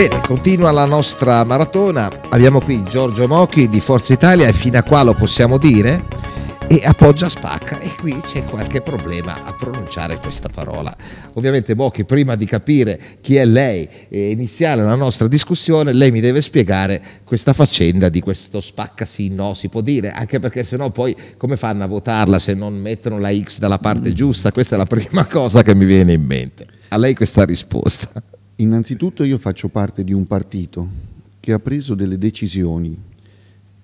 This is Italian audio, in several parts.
Bene, continua la nostra maratona. Abbiamo qui Giorgio Mochi di Forza Italia e fino a qua lo possiamo dire. E appoggia spacca e qui c'è qualche problema a pronunciare questa parola. Ovviamente Mochi, prima di capire chi è lei e iniziare la nostra discussione, lei mi deve spiegare questa faccenda di questo spacca sì, no, si può dire, anche perché sennò poi come fanno a votarla se non mettono la X dalla parte giusta? Questa è la prima cosa che mi viene in mente. A lei questa risposta. Innanzitutto io faccio parte di un partito che ha preso delle decisioni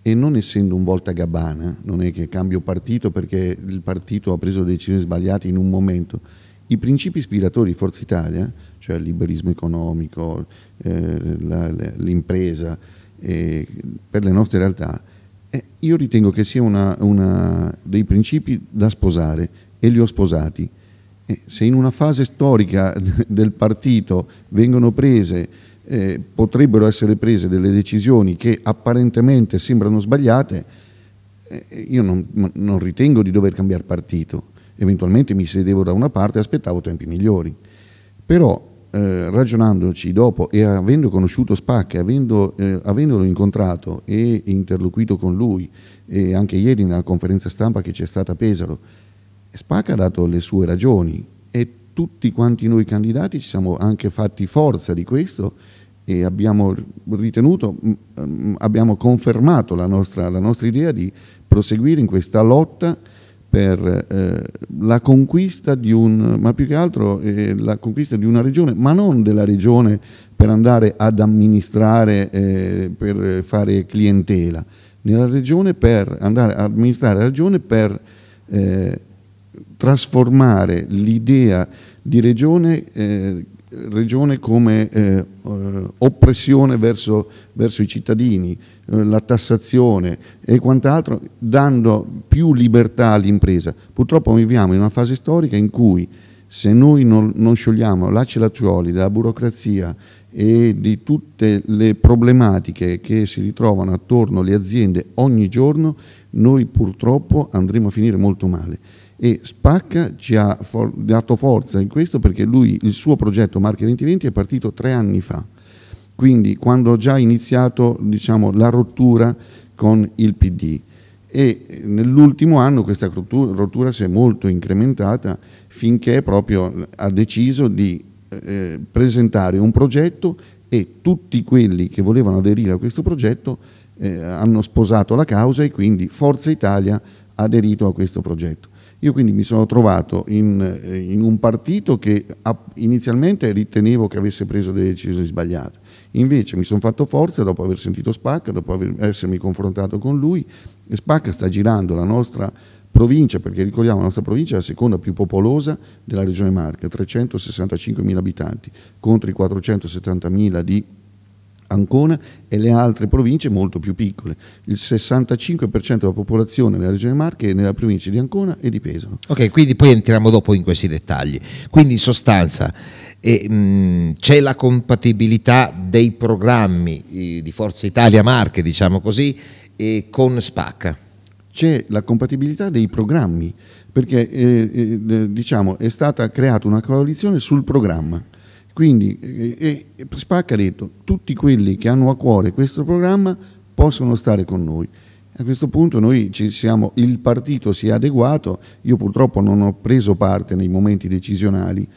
e non essendo un volta gabbana, non è che cambio partito perché il partito ha preso decisioni sbagliate in un momento, i principi ispiratori di Forza Italia, cioè il liberismo economico, eh, l'impresa, eh, per le nostre realtà, eh, io ritengo che sia una, una dei principi da sposare e li ho sposati se in una fase storica del partito vengono prese, eh, potrebbero essere prese delle decisioni che apparentemente sembrano sbagliate, eh, io non, non, ritengo di dover cambiare partito. Eventualmente mi sedevo da una parte e aspettavo tempi migliori. Però eh, ragionandoci dopo e avendo conosciuto Spac, avendo, eh, avendolo incontrato e interloquito con lui, e anche ieri nella conferenza stampa che c'è stata a Pesaro, Spacca ha dato le sue ragioni e tutti quanti noi candidati ci siamo anche fatti forza di questo e abbiamo ritenuto, mm, mm, abbiamo confermato la nostra, la nostra idea di proseguire in questa lotta per eh, la conquista di un, ma più che altro eh, la conquista di una regione, ma non della regione per andare ad amministrare, eh, per fare clientela, nella regione per andare ad amministrare la regione per eh, trasformare l'idea di regione, eh, regione come eh, eh, oppressione verso, verso, i cittadini, eh, la tassazione e quant'altro, dando più libertà all'impresa. Purtroppo viviamo in una fase storica in cui se noi non, non sciogliamo l'acci lacciuoli della burocrazia e di tutte le problematiche che si ritrovano attorno alle aziende ogni giorno, noi purtroppo andremo a finire molto male e Spacca ci ha for dato forza in questo perché lui, il suo progetto Marche 2020 è partito tre anni fa, quindi quando ho già iniziato diciamo, la rottura con il PD e eh, nell'ultimo anno questa rottura, rottura, si è molto incrementata finché proprio ha deciso di eh, eh, presentare un progetto e tutti quelli che volevano aderire a questo progetto eh, hanno sposato la causa e quindi Forza Italia ha aderito a questo progetto. Io quindi mi sono trovato in, eh, in un partito che inizialmente ritenevo che avesse preso delle decisioni sbagliate, invece mi sono fatto forza dopo aver sentito Spacca, dopo aver, essermi confrontato con lui Spacca sta girando la nostra provincia, perché ricordiamo la nostra provincia è la seconda più popolosa della regione Marca, 365.000 abitanti contro i 470.000 di Ancona e le altre province molto più piccole. Il 65% della popolazione della regione Marche è nella provincia di Ancona e di Pesaro. Ok, quindi poi entriamo dopo in questi dettagli. Quindi in sostanza eh, mh, c'è la compatibilità dei programmi eh, di Forza Italia Marche, diciamo così, eh, con SPAC. C'è la compatibilità dei programmi, perché eh, eh, diciamo, è stata creata una coalizione sul programma quindi eh, eh, eh Spacca ha detto tutti quelli che hanno a cuore questo programma possono stare con noi. A questo punto noi ci siamo, il partito si è adeguato, io purtroppo non ho preso parte nei momenti decisionali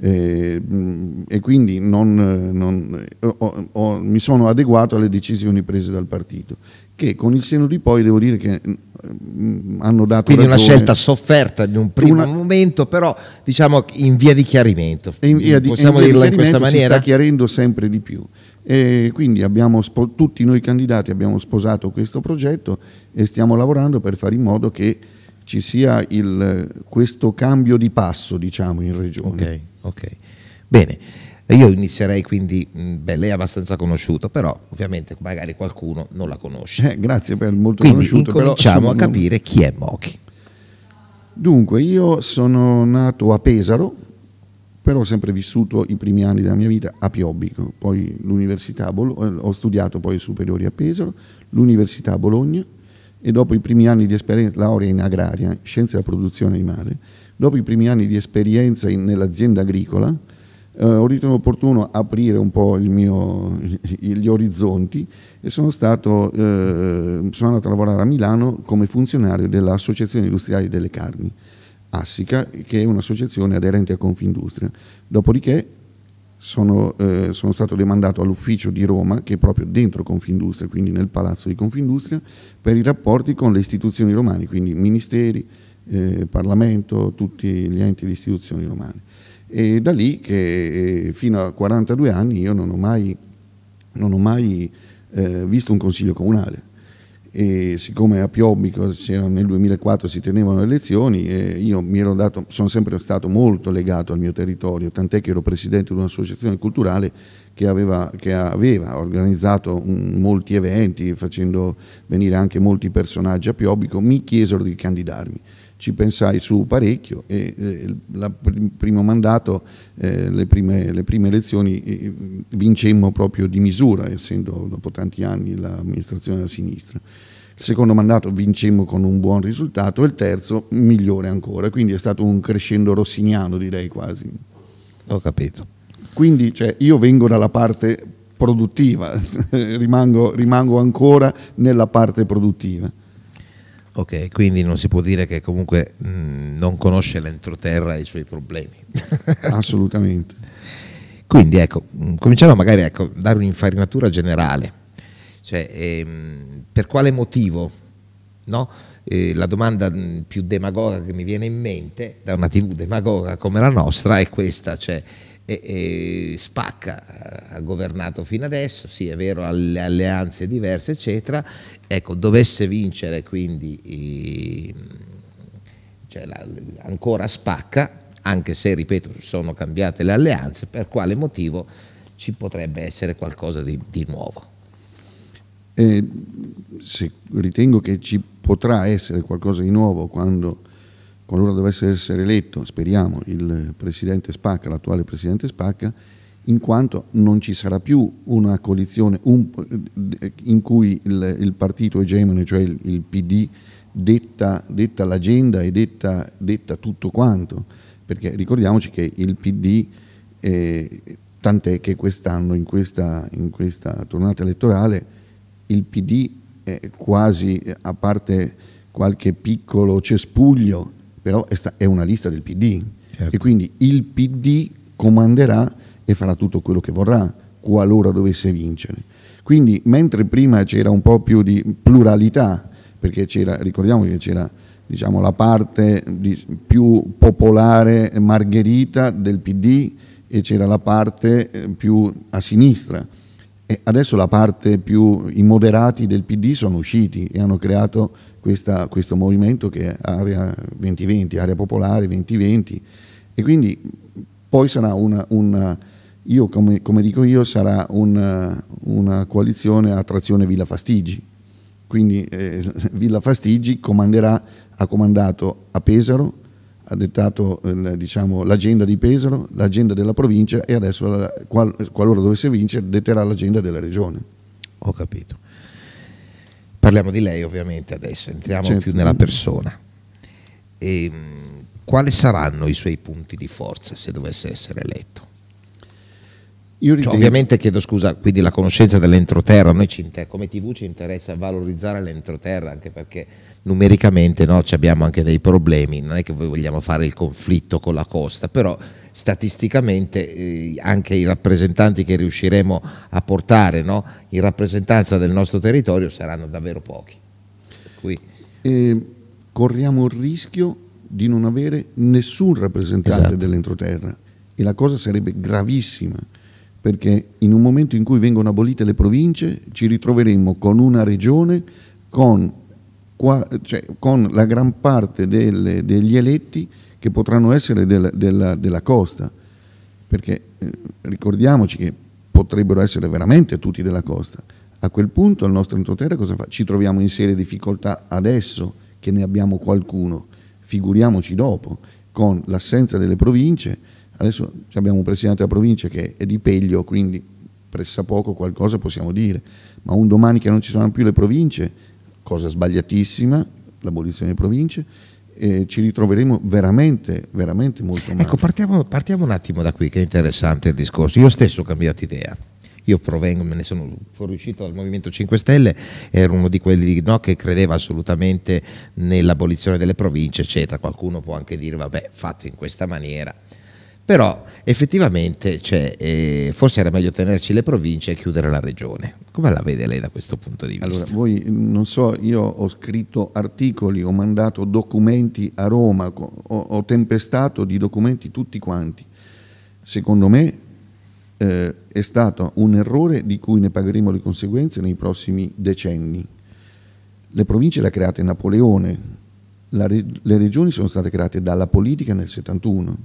eh, mm, e quindi non, eh, non, eh, ho, ho, mi sono adeguato alle decisioni prese dal partito che con il seno di poi devo dire che mm, mm, hanno dato quindi ragione. una scelta sofferta in un primo una... momento però diciamo in via di chiarimento in via di, possiamo in via dirla in questa maniera si sta chiarendo sempre di più e quindi abbiamo, tutti noi candidati abbiamo sposato questo progetto e stiamo lavorando per fare in modo che ci sia il, questo cambio di passo diciamo in regione ok ok bene io inizierei quindi, beh, lei è abbastanza conosciuto, però ovviamente magari qualcuno non la conosce. Eh, grazie per il molto quindi conosciuto. Quindi cominciamo a mm. capire chi è Mochi. Dunque, io sono nato a Pesaro, però ho sempre vissuto i primi anni della mia vita a Piobbico, poi l'università eh, ho studiato poi superiori a Pesaro, l'università a Bologna e dopo i primi anni di esperienza, laurea in agraria, scienze della produzione animale, dopo i primi anni di esperienza in, nell'azienda agricola, eh, ho ritenuto opportuno aprire un po' mio, gli orizzonti e sono, stato, eh, sono andato a lavorare a Milano come funzionario dell'Associazione Industriale delle Carni, Assica, che è un'associazione aderente a Confindustria. Dopodiché sono, eh, sono, stato demandato all'ufficio di Roma, che è proprio dentro Confindustria, quindi nel palazzo di Confindustria, per i rapporti con le istituzioni romane, quindi ministeri, eh, Parlamento, tutti gli enti di istituzioni romane. E da lì che eh, fino a 42 anni io non ho mai, non ho mai eh, visto un consiglio comunale. E siccome a Piobbico nel 2004 si tenevano le elezioni, eh, io dato, sono sempre stato molto legato al mio territorio, tant'è che ero presidente di un'associazione culturale che aveva, che aveva organizzato un, mm, molti eventi, facendo venire anche molti personaggi a Piobbico, mi chiesero di candidarmi ci pensai su parecchio e eh, il primo mandato, eh, le, prime, le, prime, elezioni eh, vincemmo proprio di misura, essendo dopo tanti anni l'amministrazione della sinistra. Il secondo mandato vincemmo con un buon risultato e il terzo migliore ancora, quindi è stato un crescendo rossiniano direi quasi. Ho capito. Quindi cioè, io vengo dalla parte produttiva, rimango, rimango ancora nella parte produttiva. Ok, quindi non si può dire che comunque mh, mm, non conosce l'entroterra e i suoi problemi. Assolutamente. Quindi ecco, mm, cominciamo magari a ecco, dare un'infarinatura generale, cioè ehm, per quale motivo, no? Eh, la domanda mm, più demagoga che mi viene in mente da una tv demagoga come la nostra è questa, cioè e, e Spacca eh, ha governato fino adesso, sì è vero, alle alleanze diverse eccetera, ecco dovesse vincere quindi eh, cioè la, ancora Spacca, anche se ripeto sono cambiate le alleanze, per quale motivo ci potrebbe essere qualcosa di, di nuovo? Eh, se ritengo che ci potrà essere qualcosa di nuovo quando qualora dovesse essere eletto, speriamo, il presidente Spacca, l'attuale presidente Spacca, in quanto non ci sarà più una coalizione un, in cui il, il, partito egemone, cioè il, il PD, detta, detta l'agenda e detta, detta, tutto quanto, perché ricordiamoci che il PD, eh, tant'è che quest'anno, in questa, in questa, tornata elettorale, il PD è quasi, a parte qualche piccolo cespuglio, però è una lista del PD certo. e quindi il PD comanderà e farà tutto quello che vorrà qualora dovesse vincere. Quindi mentre prima c'era un po' più di pluralità, perché ricordiamo che c'era diciamo, la parte di, più popolare Margherita del PD e c'era la parte eh, più a sinistra, e adesso la parte più i moderati del PD sono usciti e hanno creato questa, questo movimento che è Area 2020, Area Popolare 2020 e quindi poi sarà una, una io come, come, dico io sarà una, una coalizione a trazione Villa Fastigi, quindi eh, Villa Fastigi comanderà, ha comandato a Pesaro, ha dettato eh, diciamo, l'agenda di Pesaro, l'agenda della provincia e adesso eh, qual, qualora dovesse vincere detterà l'agenda della regione. Ho capito. Parliamo di lei ovviamente adesso, entriamo certo. più nella persona. E, ehm, quali saranno i suoi punti di forza se dovesse essere eletto? Cioè, ovviamente chiedo scusa, quindi la conoscenza dell'entroterra, noi ci inter- come TV ci interessa valorizzare l'entroterra anche perché numericamente no, abbiamo anche dei problemi, non è che vogliamo fare il conflitto con la costa, però statisticamente eh, anche i rappresentanti che riusciremo a portare no, in rappresentanza del nostro territorio saranno davvero pochi. Eh, corriamo il rischio di non avere nessun rappresentante esatto. dell'entroterra e la cosa sarebbe gravissima perché in un momento in cui vengono abolite le province ci ritroveremo con una regione con, qua, cioè, con la gran parte delle, degli eletti che potranno essere del, della, della, costa, perché eh, ricordiamoci che potrebbero essere veramente tutti della costa. A quel punto il nostro entroterra cosa fa? Ci troviamo in serie difficoltà adesso che ne abbiamo qualcuno, figuriamoci dopo, con l'assenza delle province Adesso abbiamo un presidente della provincia che è di Peglio, quindi pressa poco qualcosa possiamo dire, ma un domani che non ci saranno più le province, cosa sbagliatissima, l'abolizione delle province, eh, ci ritroveremo veramente, veramente molto male. Ecco, partiamo, partiamo, un attimo da qui, che è interessante il discorso. Io stesso ho cambiato idea. Io provengo, me ne sono fuoriuscito dal Movimento 5 Stelle, ero uno di quelli no, che credeva assolutamente nell'abolizione delle province, eccetera. Qualcuno può anche dire, vabbè, fatto in questa maniera però effettivamente cioè, eh, forse era meglio tenerci le province e chiudere la regione. Come la vede lei da questo punto di vista? Allora, voi non so, io ho scritto articoli, ho mandato documenti a Roma, ho, ho tempestato di documenti tutti quanti. Secondo me eh, è stato un errore di cui ne pagheremo le conseguenze nei prossimi decenni. Le province le ha create Napoleone, re, le regioni sono state create dalla politica nel 71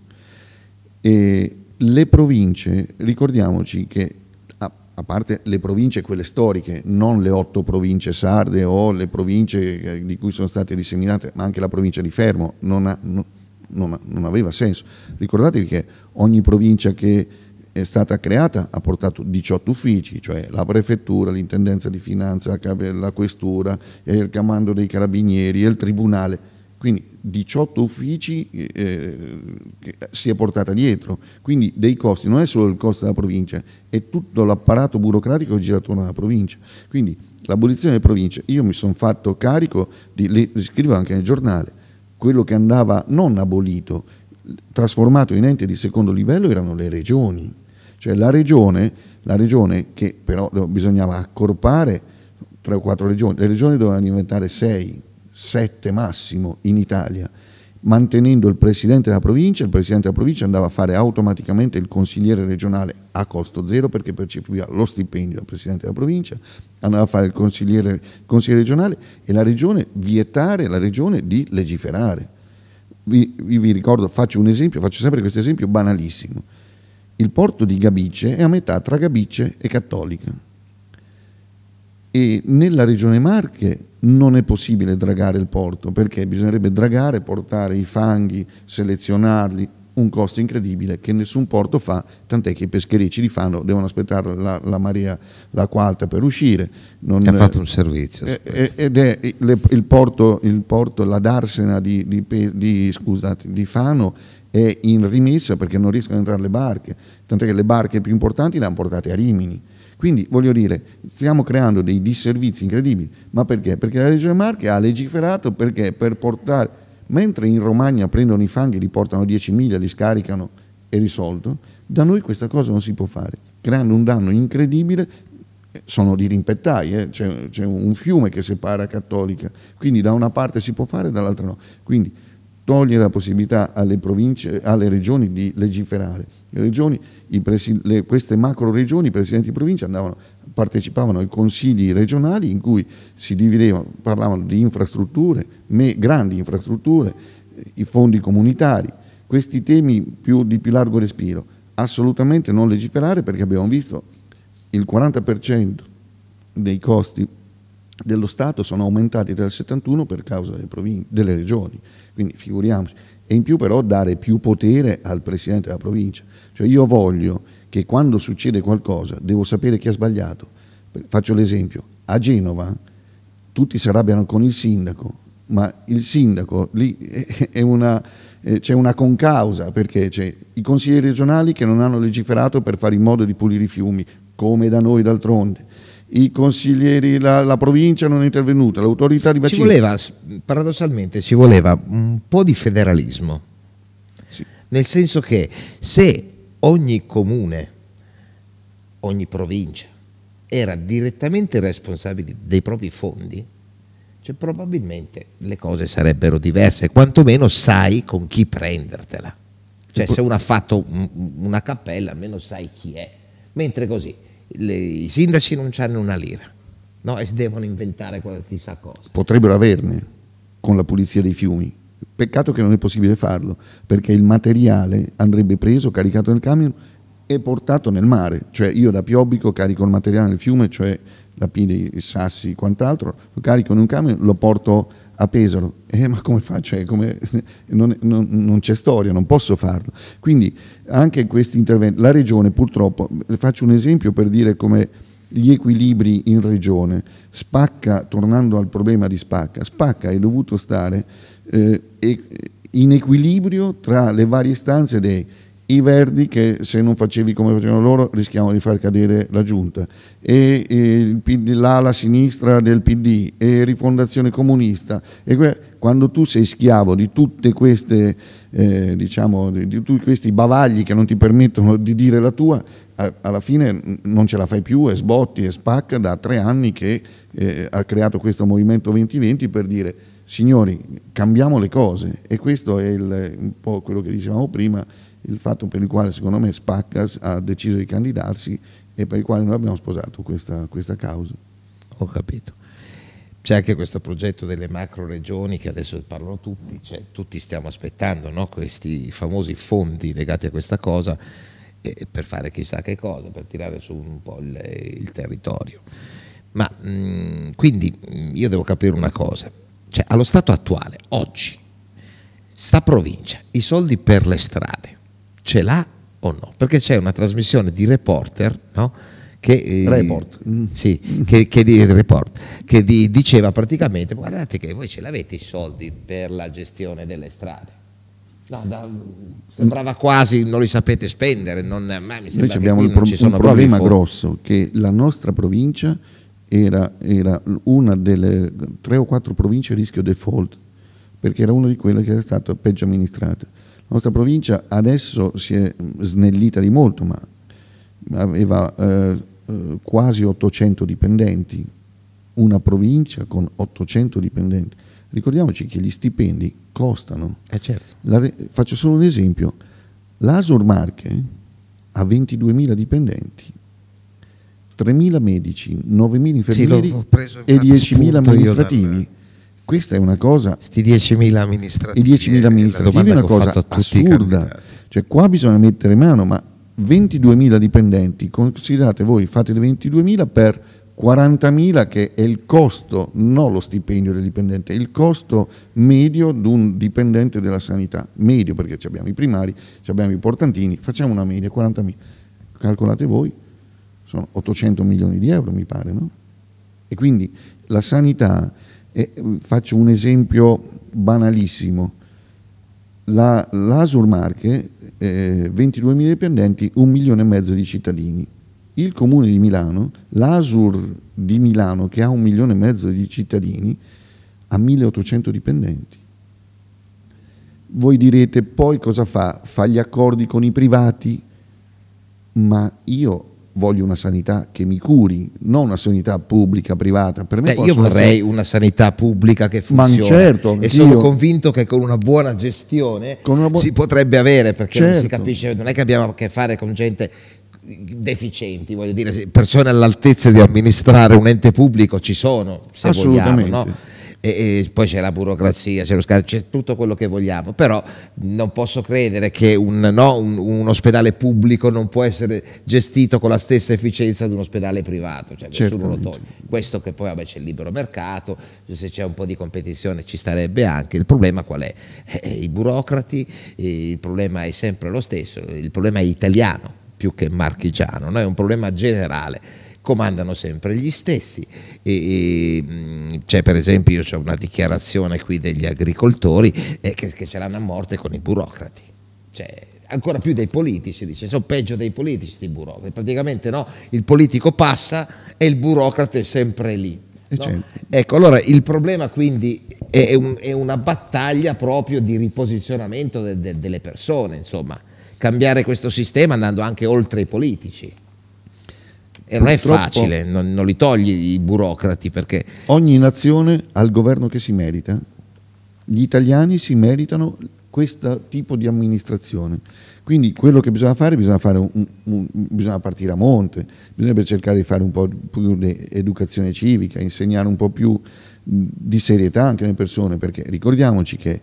e le province, ricordiamoci che a parte le province quelle storiche, non le otto province sarde o le province eh, di cui sono state disseminate, ma anche la provincia di Fermo, non, ha, non, non, aveva senso. Ricordatevi che ogni provincia che è stata creata ha portato 18 uffici, cioè la prefettura, l'intendenza di finanza, la questura, il comando dei carabinieri, il tribunale quindi 18 uffici eh, che si è portata dietro, quindi dei costi, non è solo il costo della provincia, è tutto l'apparato burocratico che gira attorno alla provincia. Quindi l'abolizione delle province, io mi sono fatto carico, di, le, scrivo anche nel giornale, quello che andava non abolito, trasformato in ente di secondo livello erano le regioni, cioè la regione, la regione che però bisognava accorpare tre o quattro regioni, le regioni dovevano diventare sei, sette massimo in Italia, mantenendo il presidente della provincia, il presidente della provincia andava a fare automaticamente il consigliere regionale a costo zero perché percepiva lo stipendio del presidente della provincia, andava a fare il consigliere, consigliere regionale e la regione vietare la regione di legiferare. Vi, vi ricordo, faccio un esempio, faccio sempre questo esempio banalissimo. Il porto di Gabice è a metà tra Gabice e Cattolica. E nella regione Marche non è possibile dragare il porto perché bisognerebbe dragare, portare i fanghi, selezionarli, un costo incredibile che nessun porto fa, tant'è che i pescherecci li fanno, devono aspettare la, la marea la alta per uscire. Non, ha fatto un servizio. Eh, ed è il, il, porto, il porto, la darsena di, di, di, scusate, di Fano è in rimessa perché non riescono ad entrare le barche, tant'è che le barche più importanti le hanno portate a Rimini quindi voglio dire, stiamo creando dei disservizi incredibili, ma perché? Perché la Regione Marche ha legiferato perché per portare, mentre in Romagna prendono i fanghi, li portano 10 miglia, li scaricano e risolto, da noi questa cosa non si può fare, creando un danno incredibile eh, sono dirimpettai, eh? c'è, un fiume che separa Cattolica, quindi da una parte si può fare, dall'altra no. Quindi togliere la possibilità alle, province, alle regioni di legiferare. Le regioni, le, queste macro regioni, i presidenti di provincia andavano, partecipavano ai consigli regionali in cui si dividevano, parlavano di infrastrutture, me, grandi infrastrutture, i fondi comunitari, questi temi più, di più largo respiro. Assolutamente non legiferare perché abbiamo visto il 40% dei costi dello Stato sono aumentati dal 71 per causa delle, delle regioni, quindi figuriamoci. E in più però dare più potere al Presidente della provincia. Cioè io voglio che quando succede qualcosa devo sapere chi ha sbagliato. Faccio l'esempio, a Genova tutti si arrabbiano con il sindaco, ma il sindaco lì c'è una, una concausa perché c'è i consiglieri regionali che non hanno legiferato per fare in modo di pulire i fiumi, come da noi d'altronde i consiglieri, la, la, provincia non è intervenuta, l'autorità di bacino. Ci voleva, paradossalmente, ci voleva un po' di federalismo, sì. nel senso che se ogni comune, ogni provincia era direttamente responsabile dei propri fondi, cioè probabilmente le cose sarebbero diverse, quantomeno sai con chi prendertela. Cioè ecco. se uno ha fatto una cappella almeno sai chi è, mentre così le, i sindaci non hanno una lira no? e devono inventare chissà cosa. Potrebbero averne con la pulizia dei fiumi. Peccato che non è possibile farlo, perché il materiale andrebbe preso, caricato nel camion e portato nel mare. Cioè io da Piobbico carico il materiale nel fiume, cioè la pile, i sassi, e quant'altro, lo carico in un camion, lo porto a Pesaro, eh, ma come faccio? Eh, come, non, non, non, c'è storia, non posso farlo. Quindi anche questi interventi, la regione purtroppo, le faccio un esempio per dire come gli equilibri in regione, Spacca, tornando al problema di Spacca, Spacca è dovuto stare eh, in equilibrio tra le varie stanze dei i Verdi che se non facevi come facevano loro rischiavano di far cadere la giunta e, e l'ala sinistra del PD e rifondazione comunista e quando tu sei schiavo di tutte queste eh, diciamo di, di tutti questi bavagli che non ti permettono di dire la tua a, alla fine non ce la fai più e sbotti e spacca da tre anni che eh, ha creato questo movimento 2020 per dire signori cambiamo le cose e questo è il, un po' quello che dicevamo prima il fatto per il quale secondo me Spaccas ha deciso di candidarsi e per il quale noi abbiamo sposato questa, questa causa. Ho capito. C'è anche questo progetto delle macro regioni che adesso parlano tutti, cioè, tutti stiamo aspettando no? questi famosi fondi legati a questa cosa eh, per fare chissà che cosa, per tirare su un po' il, il territorio. Ma mh, quindi io devo capire una cosa, cioè, allo stato attuale, oggi, sta provincia, i soldi per le strade, ce l'ha o no? Perché c'è una trasmissione di reporter, no? Che, eh, report. Eh, sì, che, che, di, report, che di, diceva praticamente guardate che voi ce l'avete i soldi per la gestione delle strade. No, da, sembrava quasi non li sapete spendere. Non, Noi abbiamo il pro, un problema grosso che la nostra provincia era, era, una delle tre o quattro province a rischio default perché era una di quelle che era stata peggio amministrata. La nostra provincia adesso si è mm, snellita di molto, ma aveva eh, eh quasi 800 dipendenti, una provincia con 800 dipendenti. Ricordiamoci che gli stipendi costano. Eh certo. La, faccio solo un esempio. L'Asur Marche ha 22.000 dipendenti, 3.000 medici, 9.000 infermieri sì, e 10.000 amministrativi. Questa è una cosa... Sti 10.000 amministrativi. I 10.000 eh, amministrativi è una cosa assurda. Cioè qua bisogna mettere mano, ma 22.000 dipendenti, considerate voi, fate 22.000 per 40.000 che è il costo, non lo stipendio del dipendente, il costo medio di un dipendente della sanità, medio perché abbiamo i primari, abbiamo i portantini, facciamo una media, 40.000, calcolate voi, sono 800 milioni di euro mi pare, no? E quindi la sanità e mm, faccio un esempio banalissimo. La, L'Asur Marche, eh, 22.000 dipendenti, un milione e mezzo di cittadini. Il comune di Milano, l'Asur di Milano che ha un milione e mezzo di cittadini, ha 1.800 dipendenti. Voi direte poi cosa fa? Fa gli accordi con i privati? Ma io voglio una sanità che mi curi, non una sanità pubblica, privata. Per me Beh, io vorrei una sanità pubblica che funzioni. Certo, e sono convinto che con una buona gestione una bu si potrebbe avere, perché certo. non si certo. capisce, non è che abbiamo a che fare con gente deficienti, voglio dire, persone all'altezza di amministrare un ente pubblico ci sono, se vogliamo, no? e, e poi c'è la burocrazia, c'è, lo sc- c'è, tutto quello che vogliamo, però non posso credere che un, no, un, un, ospedale pubblico non può essere gestito con la stessa efficienza di un ospedale privato, cioè nessuno Certamente. lo toglie. Questo che poi vabbè, c'è il libero mercato, se c'è un po' di competizione ci starebbe anche, il problema qual è? Eh, eh, I burocrati, eh, il problema è sempre lo stesso, il problema è italiano più che marchigiano, no? è un problema generale comandano sempre gli stessi. c'è per esempio c'è una dichiarazione qui degli agricoltori eh, che, che, ce l'hanno a morte con i burocrati. Cioè, ancora più dei politici, dice, sono peggio dei politici dei burocrati. Praticamente no, il politico passa e il burocrate è sempre lì. Eh, no? Cioè. Ecco, allora il problema quindi è, un, è una battaglia proprio di riposizionamento de, de, delle persone, insomma, cambiare questo sistema andando anche oltre i politici. E non è facile, non, non, li togli i burocrati perché... Ogni nazione ha il governo che si merita. Gli italiani si meritano questo tipo di amministrazione. Quindi quello che bisogna fare, bisogna, fare un, un, bisogna partire a monte, bisognerebbe cercare di fare un po' più di educazione civica, insegnare un po' più di serietà anche alle persone, perché ricordiamoci che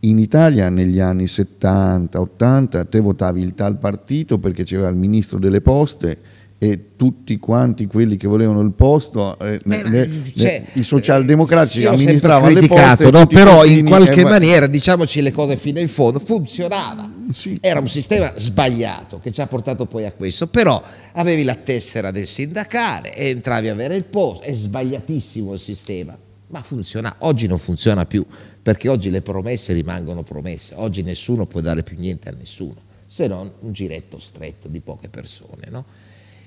in Italia negli anni 70-80 te votavi il tal partito perché c'era il ministro delle poste e tutti quanti quelli che volevano il posto, eh, Beh, le, cioè, le, i socialdemocratici amministravano le poste, no, però in qualche maniera, diciamoci le cose fino in fondo, funzionava. Sì. Era un sistema sbagliato che ci ha portato poi a questo, però avevi la tessera del sindacale e entravi a avere il posto, è sbagliatissimo il sistema, ma funziona, oggi non funziona più, perché oggi le promesse rimangono promesse, oggi nessuno può dare più niente a nessuno, se non un giretto stretto di poche persone, no?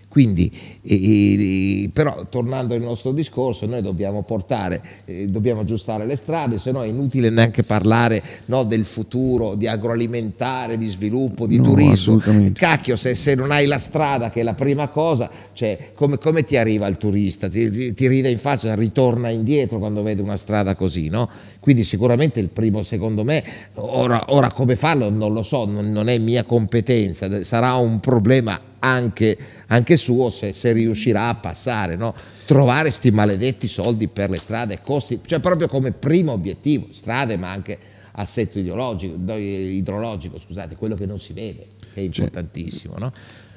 Quindi, eh, però, tornando al nostro discorso, noi dobbiamo portare, eh, dobbiamo aggiustare le strade, se no è inutile neanche parlare no, del futuro, di agroalimentare, di sviluppo, di no, turismo. Cacchio, se, se, non hai la strada, che è la prima cosa, cioè, come, come ti arriva il turista? Ti, ti, ti, ride in faccia, ritorna indietro quando vede una strada così, no? Quindi sicuramente il primo, secondo me, ora, ora come farlo non lo so, non, non è mia competenza, sarà un problema anche anche suo se, se riuscirà a passare, no? trovare questi maledetti soldi per le strade, costi, cioè proprio come primo obiettivo, strade ma anche assetto idrologico, scusate, quello che non si vede, che è importantissimo. No?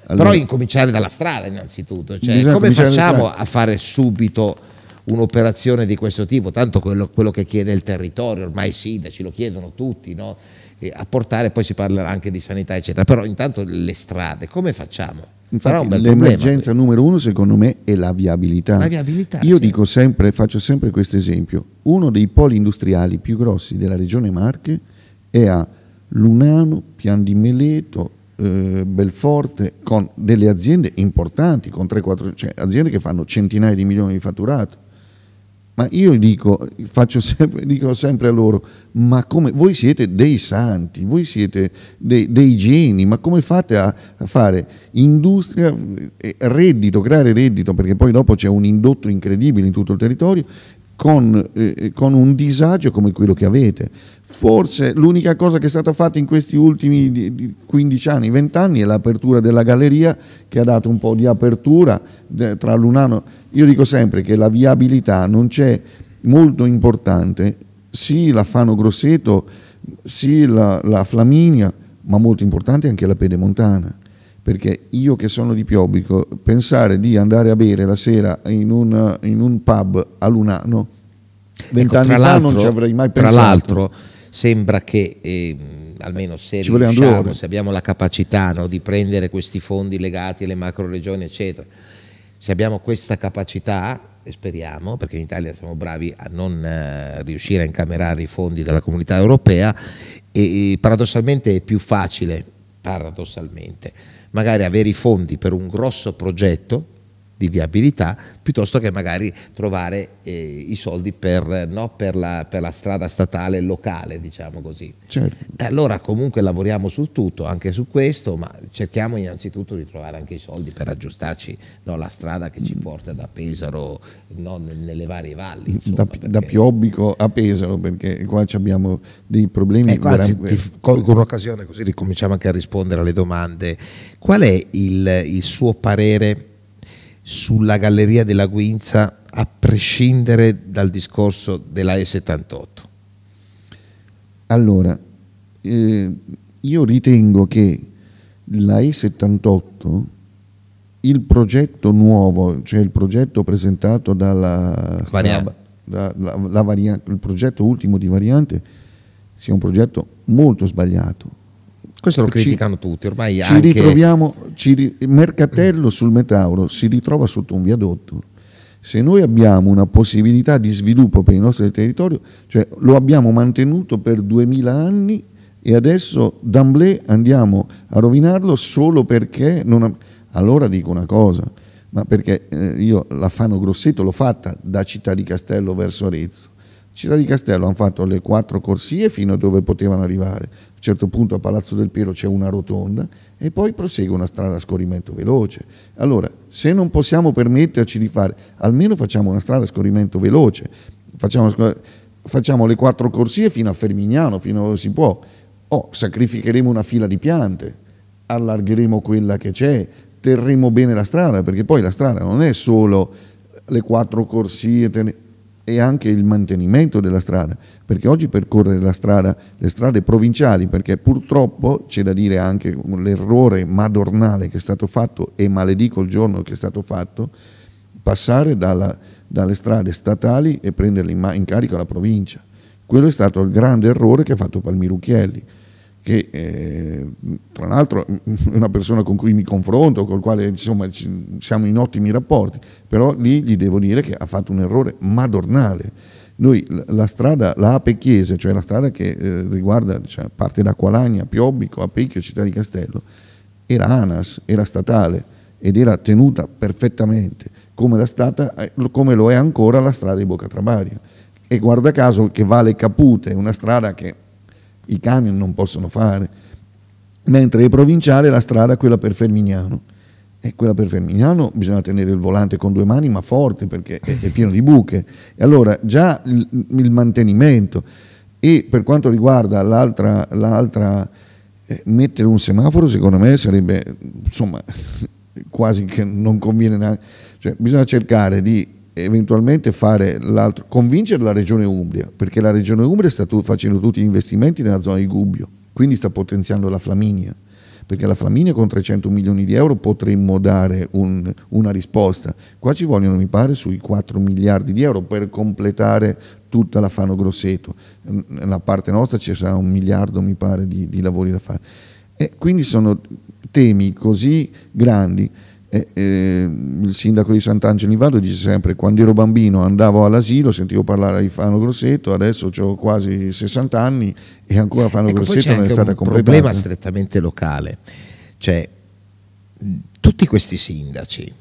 Allora, Però incominciare dalla strada innanzitutto, cioè, come facciamo a fare subito un'operazione di questo tipo, tanto quello, quello, che chiede il territorio, ormai i sindaci lo chiedono tutti, no? a portare, poi si parlerà anche di sanità, eccetera. Però intanto le strade, come facciamo? farà un bel L'emergenza problema. numero uno secondo me è la viabilità. La viabilità Io sì. Certo. dico sempre, faccio sempre questo esempio, uno dei poli industriali più grossi della regione Marche è a Lunano, Pian di Meleto, eh, Belforte, con delle aziende importanti, con 3-4 cioè, aziende che fanno centinaia di milioni di fatturato ma io dico, sempre, dico sempre a loro, ma come voi siete dei santi, voi siete dei, dei geni, ma come fate a fare industria, eh, reddito, creare reddito, perché poi dopo c'è un indotto incredibile in tutto il territorio con, eh, eh, con, un disagio come quello che avete. Forse l'unica cosa che è stata fatta in questi ultimi 15 anni, 20 anni è l'apertura della galleria che ha dato un po' di apertura tra l'unano. Io dico sempre che la viabilità non c'è molto importante, sì la Fano Grosseto, sì la, la Flaminia, ma molto importante anche la Pedemontana perché io che sono di Piobico, pensare di andare a bere la sera in un, in un pub a Lunano, vent'anni ecco, fa non ci avrei mai pensato. Tra l'altro sembra che, eh, almeno se ci riusciamo, se abbiamo la capacità no, di prendere questi fondi legati alle macro regioni, eccetera, se abbiamo questa capacità, e speriamo, perché in Italia siamo bravi a non eh, riuscire a incamerare i fondi della comunità europea, e paradossalmente è più facile paradossalmente, magari avere i fondi per un grosso progetto di viabilità piuttosto che magari trovare eh, i soldi per, no, per, la, per, la, strada statale locale, diciamo così. Certo. Allora comunque lavoriamo su tutto, anche su questo, ma cerchiamo innanzitutto di trovare anche i soldi per aggiustarci no, la strada che ci mm. porta da Pesaro no, nelle varie valli. Insomma, da, perché... da, Piobbico a Pesaro, perché qua abbiamo dei problemi. Ecco, eh, anzi, ti colgo un'occasione così ricominciamo anche a rispondere alle domande. Qual è il, il suo parere? sulla galleria della Guinza a prescindere dal discorso della E78? Allora, eh, io ritengo che la E78, il progetto nuovo, cioè il progetto presentato dalla variante. La, la, la variante, il progetto ultimo di variante, sia un progetto molto sbagliato questo lo criticano ci, tutti, ormai ci anche... ritroviamo, ci Mercatello sul Metauro si ritrova sotto un viadotto. Se noi abbiamo una possibilità di sviluppo per il nostro territorio, cioè lo abbiamo mantenuto per 2000 anni e adesso d'amblè andiamo a rovinarlo solo perché non... Allora dico una cosa, ma perché eh, io l'affano grosseto l'ho fatta da Città di Castello verso Arezzo. Città di Castello hanno fatto le quattro corsie fino a dove potevano arrivare a un certo punto a Palazzo del Piero c'è una rotonda e poi prosegue una strada a scorrimento veloce. Allora, se non possiamo permetterci di fare, almeno facciamo una strada a scorrimento veloce, facciamo, facciamo le quattro corsie fino a Fermignano, fino a dove si può, o sacrificheremo una fila di piante, allargheremo quella che c'è, terremo bene la strada, perché poi la strada non è solo le quattro corsie, e anche il mantenimento della strada, perché oggi percorrere la strada, le strade provinciali, perché purtroppo c'è da dire anche l'errore madornale che è stato fatto e maledico il giorno che è stato fatto, passare dalla, dalle strade statali e prenderle in, in, carico la provincia. Quello è stato il grande errore che ha fatto Palmirucchielli che eh, tra l'altro è una persona con cui mi confronto, con la quale insomma, siamo in ottimi rapporti, però lì gli devo dire che ha fatto un errore madornale. Noi la strada, la Ape Chiesa, cioè la strada che eh, riguarda, cioè, parte da Qualagna, Piobbico, Apecchio, Città di Castello, era ANAS, era statale ed era tenuta perfettamente come, la stata, eh, come lo è ancora la strada di Bocca Trabaria. E guarda caso che Vale Capute, una strada che i camion non possono fare, mentre è provinciale la strada quella per Fermignano. E quella per Fermignano bisogna tenere il volante con due mani ma forte perché è, è pieno di buche. E allora già il, il mantenimento e per quanto riguarda l'altra, l'altra eh, mettere un semaforo secondo me sarebbe insomma quasi che non conviene neanche, cioè bisogna cercare di eventualmente fare l'altro, convincere la regione Umbria, perché la regione Umbria sta tu, facendo tutti gli investimenti nella zona di Gubbio, quindi sta potenziando la Flaminia, perché la Flaminia con 300 milioni di euro potremmo dare un, una risposta. Qua ci vogliono, mi pare, sui 4 miliardi di euro per completare tutta la Fano Grosseto. Nella parte nostra ci sarà un miliardo, mi pare, di, di lavori da fare. E quindi sono temi così grandi e, e, il sindaco di Sant'Angelo in Vado dice sempre quando ero bambino andavo all'asilo sentivo parlare di Fano Grosseto adesso ho quasi 60 anni e ancora Fano ecco, Grosseto non è stata completata è un problema strettamente locale cioè tutti questi sindaci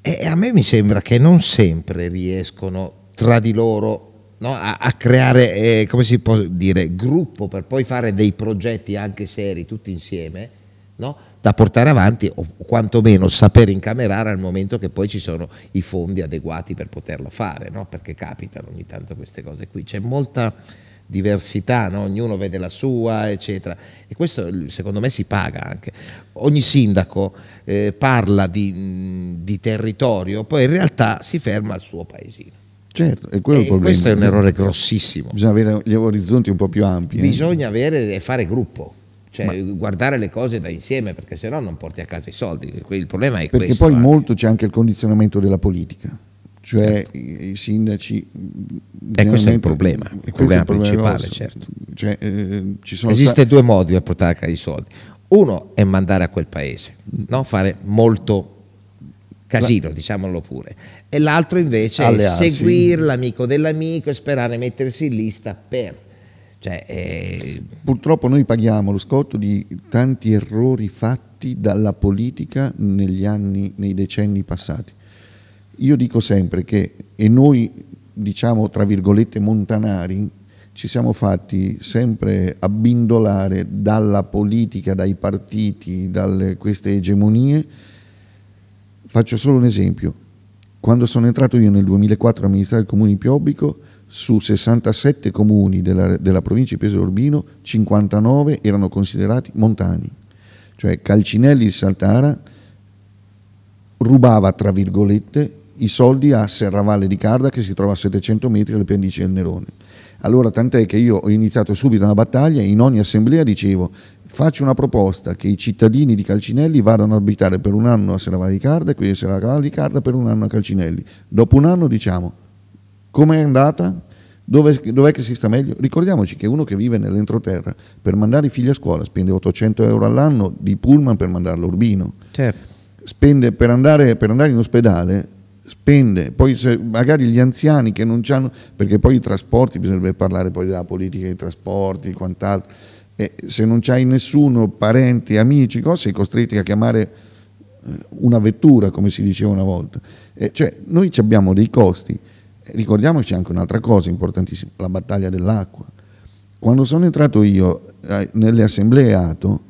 e a me mi sembra che non sempre riescono tra di loro no, a, a, creare eh, come si può dire gruppo per poi fare dei progetti anche seri tutti insieme no? da portare avanti o quantomeno sapere incamerare al momento che poi ci sono i fondi adeguati per poterlo fare, no? perché capitano ogni tanto queste cose qui. C'è molta diversità, no? ognuno vede la sua, eccetera. E questo secondo me si paga anche. Ogni sindaco eh, parla di, di territorio, poi in realtà si ferma al suo paesino. Certo, è questo è un errore grossissimo. Bisogna avere gli orizzonti un po' più ampi. Eh. Bisogna eh. avere e fare gruppo cioè Ma... guardare le cose da insieme perché se no non porti a casa i soldi, il problema è perché questo. Perché poi anche. Eh. molto c'è anche il condizionamento della politica, cioè certo. i, sindaci... Eh, eh, e questo è il problema, il problema, il principale, grosso. certo. Cioè, eh, Esiste due modi per portare a casa i soldi. Uno è mandare a quel paese, no? fare molto casino, diciamolo pure. E l'altro invece Allearsi. è seguire l'amico dell'amico e sperare di mettersi in lista per cioè, eh, purtroppo noi paghiamo lo scotto di tanti errori fatti dalla politica negli anni, nei decenni passati. Io dico sempre che, e noi diciamo tra virgolette montanari, ci siamo fatti sempre abbindolare dalla politica, dai partiti, da queste egemonie. Faccio solo un esempio. Quando sono entrato io nel 2004 a amministrare il comune di Piobbico, su 67 comuni della, della provincia di Pesaro Urbino, 59 erano considerati montani, cioè Calcinelli di Saltara rubava, tra virgolette, i soldi a Serravalle di Carda che si trova a 700 metri pendici del Nerone. Allora tant'è che io ho iniziato subito una battaglia e in ogni assemblea dicevo faccio una proposta che i cittadini di Calcinelli vadano a abitare per un anno a Serravalle di Carda e quindi a Serravalle di Carda per un anno a Calcinelli. Dopo un anno diciamo com'è andata? Dove, dov'è che si sta meglio? Ricordiamoci che uno che vive nell'entroterra per mandare i figli a scuola spende 800 euro all'anno di pullman per mandarlo a Urbino. Certo. Spende per andare, per andare in ospedale spende, poi magari gli anziani che non hanno, perché poi i trasporti, bisognerebbe parlare poi della politica dei trasporti, quant'altro, e se non c'hai nessuno, parenti, amici, cosa, sei costretti a chiamare eh, una vettura, come si diceva una volta. E cioè, noi abbiamo dei costi ricordiamoci anche un'altra cosa importantissima, la battaglia dell'acqua. Quando sono entrato io eh, nelle assemblee ATO,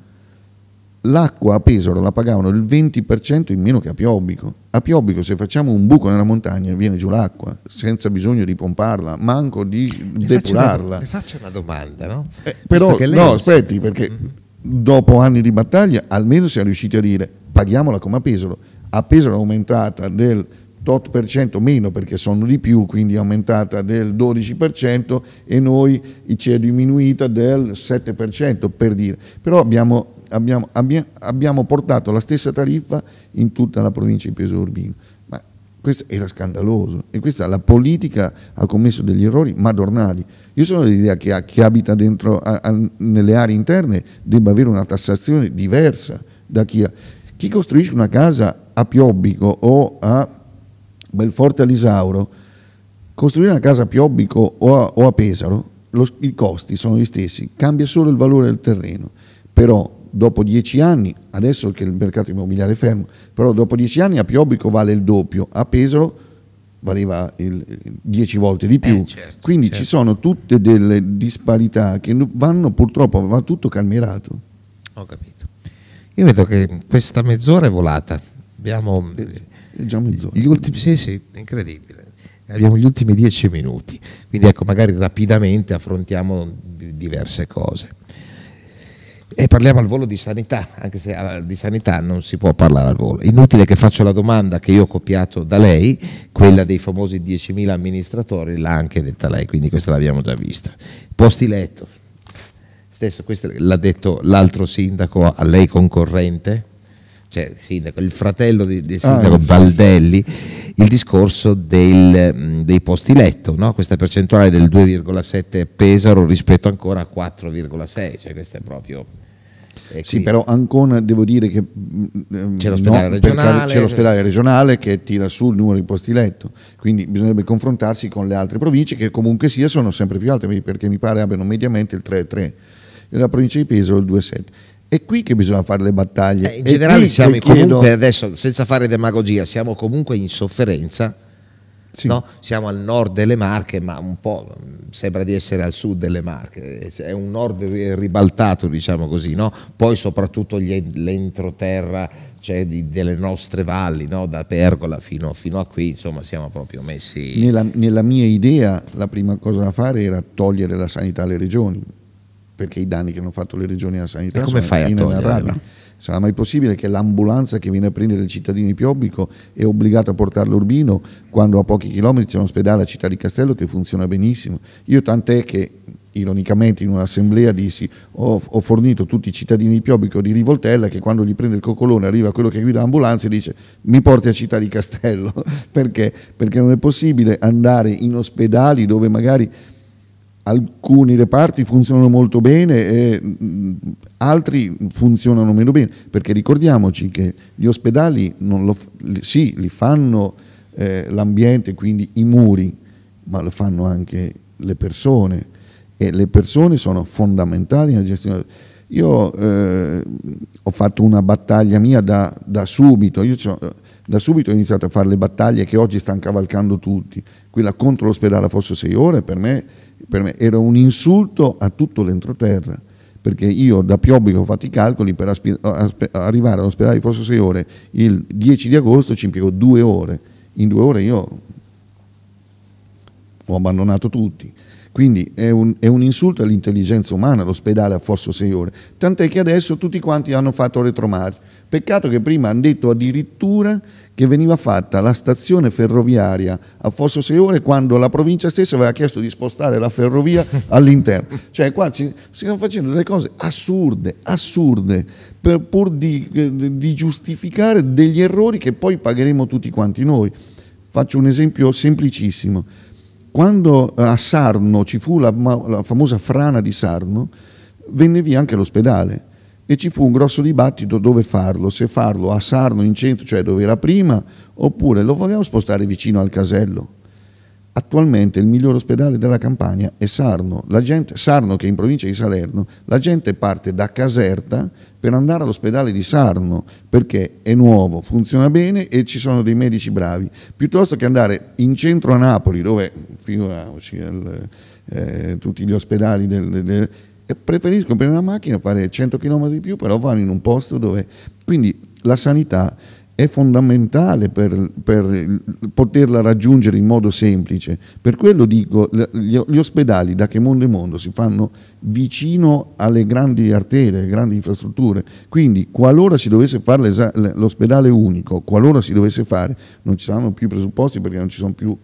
l'acqua a Pesaro la pagavano il 20% in meno che a Piobbico. A Piobbico se facciamo un buco nella montagna viene giù l'acqua, senza bisogno di pomparla, manco di le depurarla. Faccio una, le faccio una domanda, no? Eh, però, no, aspetti, perché mm-hmm. dopo anni di battaglia almeno si è riusciti a dire paghiamola come a Pesaro. A Pesaro è aumentata del tot per cento meno perché sono di più, quindi è aumentata del 12% e noi ci è diminuita del 7% per dire. Però abbiamo, abbiamo, abbia, abbiamo portato la stessa tariffa in tutta la provincia di Peso Urbino. Ma questo era scandaloso e questa la politica ha commesso degli errori madornali. Io sono dell'idea che chi abita dentro, a, a, nelle aree interne debba avere una tassazione diversa da chi ha. Chi costruisce una casa a Piobbico o a Belforte all'Isauro, costruire una casa a Piobbico o a, o a Pesaro, lo, i costi sono gli stessi, cambia solo il valore del terreno, però dopo dieci anni, adesso che il mercato immobiliare è fermo, però dopo dieci anni a Piobbico vale il doppio, a Pesaro valeva il, dieci volte di più, eh, certo, quindi certo. ci sono tutte delle disparità che vanno purtroppo, va tutto calmerato. Ho capito. Io vedo che questa mezz'ora è volata. Abbiamo... Eh già mezz'ora. Gli ultimi, sì, sì, incredibile. Abbiamo gli ultimi dieci minuti, quindi ecco, magari rapidamente affrontiamo diverse cose. E parliamo al volo di sanità, anche se di sanità non si può parlare al volo. Inutile che faccio la domanda che io ho copiato da lei, quella dei famosi 10.000 amministratori, l'ha anche detta lei, quindi questa l'abbiamo già vista. Posti letto, stesso, questo l'ha detto l'altro sindaco a lei concorrente, cioè sindaco, il fratello del ah, sindaco ah, Baldelli, il discorso del, mm, dei posti letto, no? questa percentuale del 2,7 Pesaro rispetto ancora a 4,6, cioè questo è proprio... Eh, sì, però Ancona devo dire che mm, c'è mm, l'ospedale, no, regionale, c'è l'ospedale regionale che tira su il numero di posti letto, quindi bisognerebbe confrontarsi con le altre province che comunque sia sono sempre più alte perché mi pare abbiano mediamente il 3,3 e la provincia di Pesaro il 2,7 è qui che bisogna fare le battaglie. Eh, in generale siamo comunque chiedo... adesso, senza fare demagogia, siamo comunque in sofferenza. Sì. No? Siamo al nord delle Marche, ma un po' sembra di essere al sud delle Marche, è un nord ribaltato, diciamo così. No? Poi soprattutto l'entroterra cioè di, delle nostre valli, no? da Pergola fino, fino, a qui, insomma siamo proprio messi... Nella, nella mia idea la prima cosa da fare era togliere la sanità alle regioni, perché i danni che hanno fatto le regioni alla sanità e come sono fai inenarrabili. Sarà mai possibile che l'ambulanza che viene a prendere il cittadino di Piobbico è obbligata a portarlo a Urbino quando a pochi chilometri c'è un ospedale a Città di Castello che funziona benissimo? Io tant'è che ironicamente in un'assemblea dissi ho, ho, fornito tutti i cittadini di Piobbico di Rivoltella che quando gli prende il coccolone arriva quello che guida l'ambulanza e dice mi porti a Città di Castello perché? perché non è possibile andare in ospedali dove magari alcuni reparti funzionano molto bene e mm, altri funzionano meno bene, perché ricordiamoci che gli ospedali lo, sì, li fanno eh, l'ambiente, quindi i muri, ma lo fanno anche le persone e le persone sono fondamentali nella gestione. Io eh, ho fatto una battaglia mia da, da subito, io eh, da subito ho iniziato a fare le battaglie che oggi stanno cavalcando tutti. Quella contro l'ospedale a Fosso 6 ore per me, per me era un insulto a tutto l'entroterra perché io da Piobbico ho fatto i calcoli per arrivare all'ospedale di Fosso 6 ore il 10 di agosto ci impiego due ore in due ore io ho abbandonato tutti quindi è un, è un insulto all'intelligenza umana l'ospedale a Fosso ore. tant'è che adesso tutti quanti hanno fatto retromarcia. Peccato che prima hanno detto addirittura che veniva fatta la stazione ferroviaria a Fosso 6 ore quando la provincia stessa aveva chiesto di spostare la ferrovia all'interno. Cioè qua ci, stiamo facendo delle cose assurde, assurde, per, pur di, eh, di giustificare degli errori che poi pagheremo tutti quanti noi. Faccio un esempio semplicissimo quando eh, a Sarno ci fu la, la famosa frana di Sarno, venne via anche l'ospedale e ci fu un grosso dibattito dove farlo, se farlo a Sarno in centro, cioè dove era prima, oppure lo vogliamo spostare vicino al casello Attualmente il miglior ospedale della campagna è Sarno, gente, Sarno che è in provincia di Salerno, la gente parte da Caserta per andare all'ospedale di Sarno perché è nuovo, funziona bene e ci sono dei medici bravi, piuttosto che andare in centro a Napoli dove figuriamoci il, eh, tutti gli ospedali del, del eh, preferisco prendere una macchina, fare 100 km di più, però vanno in un posto dove... Quindi la sanità è fondamentale per, per, poterla raggiungere in modo semplice. Per quello dico, gli ospedali da che mondo è mondo si fanno vicino alle grandi arterie, alle grandi infrastrutture, quindi qualora si dovesse fare l'ospedale unico, qualora si dovesse fare, non ci saranno più presupposti perché non ci sono più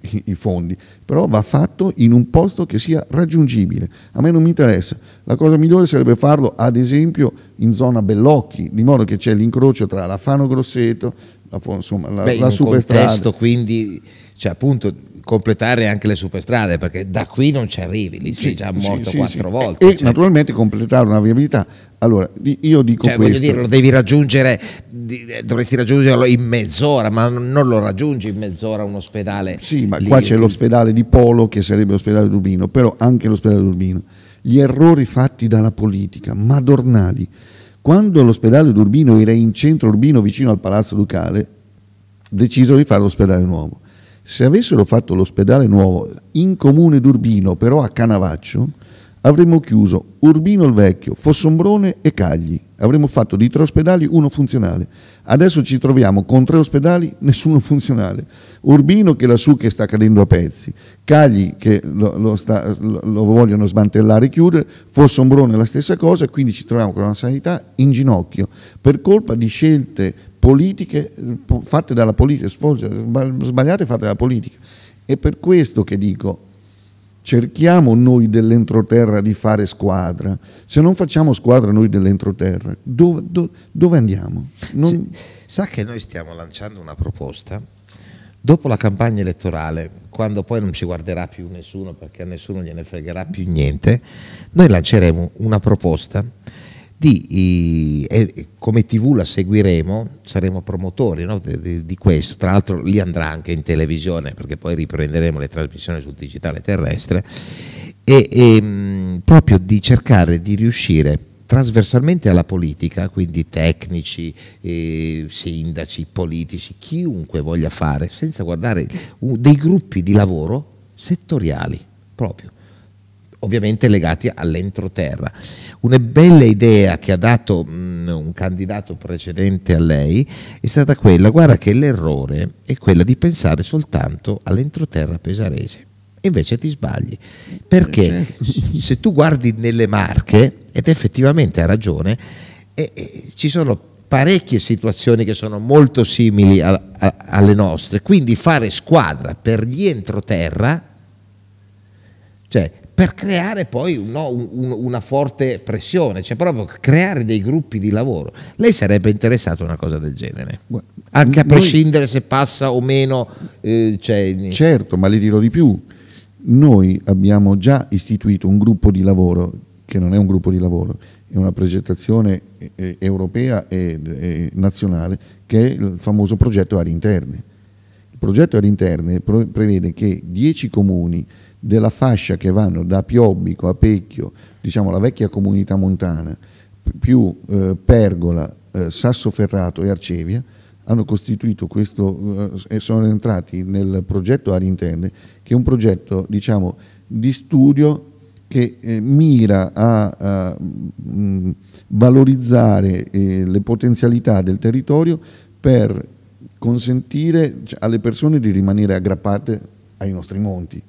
i, i, fondi, però va fatto in un posto che sia raggiungibile. A me non mi interessa. La cosa migliore sarebbe farlo ad esempio in zona Bellocchi, di modo che c'è l'incrocio tra la Fano Grosseto, la, insomma, la, Beh, la in superstrada. Un contesto quindi, cioè appunto completare anche le superstrade perché da qui non ci arrivi, lì sì, sei già morto sì, quattro sì, volte. E cioè. naturalmente completare una viabilità. Allora, io dico cioè, questo. Voglio dire, lo devi raggiungere, eh, dovresti raggiungerlo in mezz'ora, ma non lo raggiungi in mezz'ora un ospedale. Sì, ma lì. qua c'è l'ospedale di Polo che sarebbe l'ospedale di Urbino, però anche l'ospedale di Urbino. Gli errori fatti dalla politica, madornali. Quando l'ospedale d'Urbino era in centro urbino vicino al Palazzo Ducale, decisero di fare l'ospedale nuovo se avessero fatto l'ospedale nuovo in comune d'Urbino, però a Canavaccio, avremmo chiuso Urbino il Vecchio, Fossombrone e Cagli. Avremmo fatto di tre ospedali uno funzionale. Adesso ci troviamo con tre ospedali, nessuno funzionale. Urbino che lassù che sta cadendo a pezzi, Cagli che lo, lo, sta, lo vogliono smantellare e chiudere, Fossombrone la stessa cosa, quindi ci troviamo con una sanità in ginocchio per colpa di scelte politiche fatte dalla politica, sbagliate fatte dalla politica. È per questo che dico, cerchiamo noi dell'entroterra di fare squadra. Se non facciamo squadra noi dell'entroterra, dove, dove, andiamo? Non... Sa che noi stiamo lanciando una proposta dopo la campagna elettorale, quando poi non ci guarderà più nessuno perché a nessuno gliene fregherà più niente, noi lanceremo una proposta di, eh, come TV la seguiremo, saremo promotori no, di, di, questo, tra l'altro lì andrà anche in televisione perché poi riprenderemo le trasmissioni sul digitale terrestre e, e ehm, proprio di cercare di riuscire trasversalmente alla politica, quindi tecnici, eh, sindaci, politici, chiunque voglia fare, senza guardare dei gruppi di lavoro settoriali proprio ovviamente legati all'entroterra. Una bella idea che ha dato mh, mm, un candidato precedente a lei è stata quella, guarda che l'errore è quella di pensare soltanto all'entroterra pesarese. invece ti sbagli, perché eh, certo. se tu guardi nelle marche, ed effettivamente ha ragione, eh, eh, ci sono parecchie situazioni che sono molto simili a, a, alle nostre, quindi fare squadra per gli entroterra, cioè per creare poi no, un, un, una forte pressione, cioè proprio creare dei gruppi di lavoro. Lei sarebbe interessato a una cosa del genere? Anche a prescindere noi, se passa o meno. Eh, cioè, certo, ma le dirò di più. Noi abbiamo già istituito un gruppo di lavoro, che non è un gruppo di lavoro, è una progettazione eh, eh europea e, e eh, nazionale, che è il famoso progetto Aree Interne. Il progetto Aree Interne prevede che 10 comuni della fascia che vanno da Piobbico a Pecchio, diciamo la vecchia comunità montana, più eh, Pergola, eh, Sassoferrato e Arcevia, hanno costituito questo eh, e sono entrati nel progetto Ari Intende, che è un progetto diciamo, di studio che eh, mira a, a mh, valorizzare eh, le potenzialità del territorio per consentire cioè, alle persone di rimanere aggrappate ai nostri monti.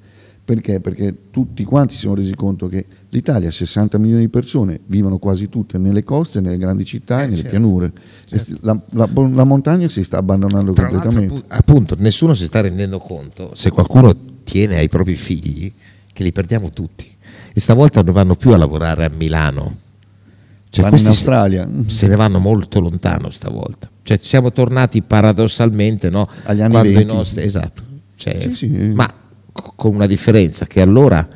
Perché? Perché tutti quanti si sono resi conto che l'Italia, 60 milioni di persone, vivono quasi tutte nelle coste, nelle grandi città e eh, nelle certo, pianure. Certo. La, la, la, montagna si sta abbandonando Tra completamente. Appunto, nessuno si sta rendendo conto, se qualcuno tiene ai propri figli, che li perdiamo tutti. E stavolta non vanno più a lavorare a Milano. Cioè, in Australia. Se, se ne vanno molto lontano stavolta. Cioè, siamo tornati paradossalmente no? agli anni Quando 20. I nostri, esatto. Cioè, sì, sì. Ma con una differenza che allora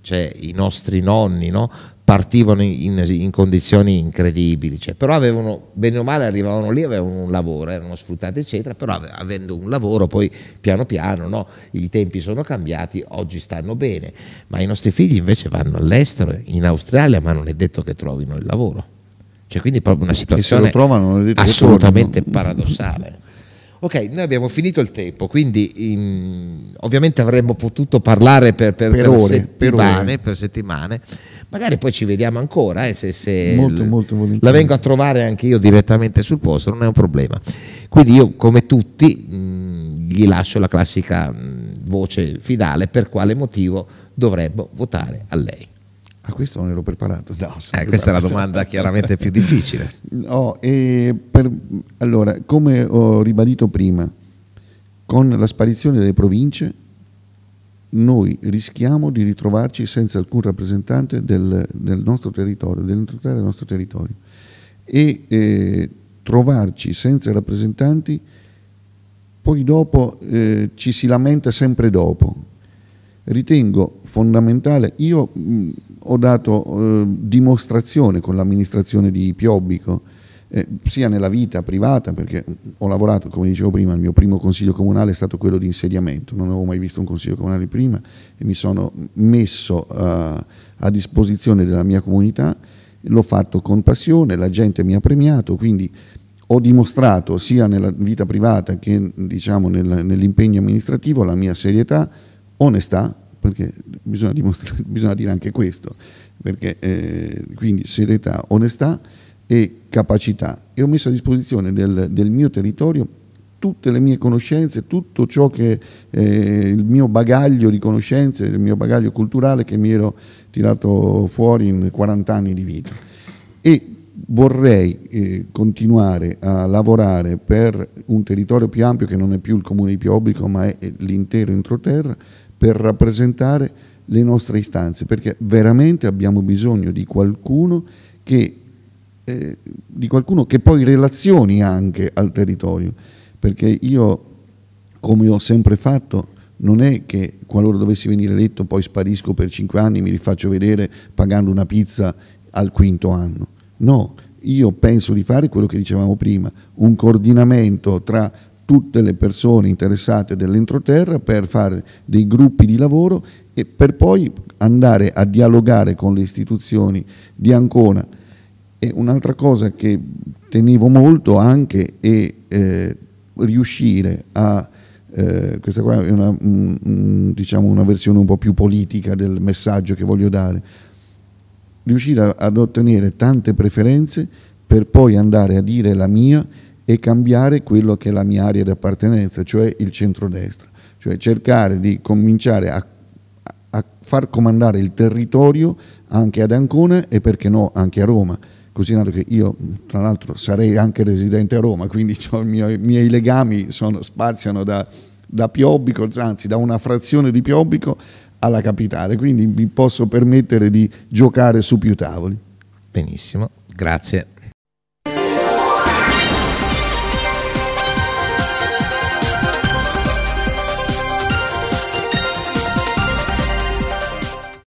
cioè, i nostri nonni no, partivano in, in, condizioni incredibili, cioè, però avevano, bene o male arrivavano lì, avevano un lavoro, erano sfruttati eccetera, però ave, avendo un lavoro poi piano piano no, i tempi sono cambiati, oggi stanno bene, ma i nostri figli invece vanno all'estero, in Australia, ma non è detto che trovino il lavoro. Cioè, quindi è proprio una situazione trovano, assolutamente paradossale. Ok, noi abbiamo finito il tempo, quindi in, ovviamente avremmo potuto parlare per, per, per, per ore, settimane, per, settimane, magari poi ci vediamo ancora, eh, se, se molto, l- molto, molto la vengo a trovare anche io direttamente sul posto, non è un problema. Quindi io come tutti mh, mm, gli lascio la classica mh, mm, voce finale per quale motivo dovremmo votare a lei. A questo non ero preparato. No, eh, questa è la domanda chiaramente più difficile. No, per, allora, come ho ribadito prima, con la sparizione delle province noi rischiamo di ritrovarci senza alcun rappresentante del, del nostro territorio, dell'entità del nostro territorio e eh, trovarci senza rappresentanti poi dopo eh, ci si lamenta sempre dopo. Ritengo fondamentale, io mh, ho dato eh, dimostrazione con l'amministrazione di Piobbico, eh, sia nella vita privata, perché ho lavorato, come dicevo prima, il mio primo consiglio comunale è stato quello di insediamento, non avevo mai visto un consiglio comunale prima e mi sono messo eh, a disposizione della mia comunità, l'ho fatto con passione, la gente mi ha premiato, quindi ho dimostrato sia nella vita privata che diciamo, nel, nell'impegno amministrativo la mia serietà, onestà, perché bisogna, bisogna dire anche questo, perché, eh, quindi serietà, onestà e capacità. E ho messo a disposizione del, del mio territorio tutte le mie conoscenze, tutto ciò che eh, il mio bagaglio di conoscenze, il mio bagaglio culturale che mi ero tirato fuori in 40 anni di vita. E vorrei eh, continuare a lavorare per un territorio più ampio che non è più il comune di Piobico ma è eh, l'intero entroterra per rappresentare le nostre istanze, perché veramente abbiamo bisogno di qualcuno che, eh, di qualcuno che poi relazioni anche al territorio, perché io, come ho sempre fatto, non è che qualora dovessi venire eletto poi sparisco per cinque anni, mi rifaccio vedere pagando una pizza al quinto anno. No, io penso di fare quello che dicevamo prima, un coordinamento tra tutte le persone interessate dell'entroterra per fare dei gruppi di lavoro e per poi andare a dialogare con le istituzioni di Ancona. E un'altra cosa che tenevo molto anche è eh, riuscire a, eh, questa qua è una, mh, diciamo una versione un po' più politica del messaggio che voglio dare, riuscire a, ad ottenere tante preferenze per poi andare a dire la mia e cambiare quello che è la mia area di appartenenza, cioè il centrodestra, cioè cercare di cominciare a, a far comandare il territorio anche ad Ancona e perché no anche a Roma Così dato che io tra l'altro sarei anche residente a Roma, quindi cioè, i, miei, i miei legami sono, spaziano da, da, Piobbico, anzi da una frazione di Piobbico alla capitale, quindi mi posso permettere di giocare su più tavoli. Benissimo, grazie.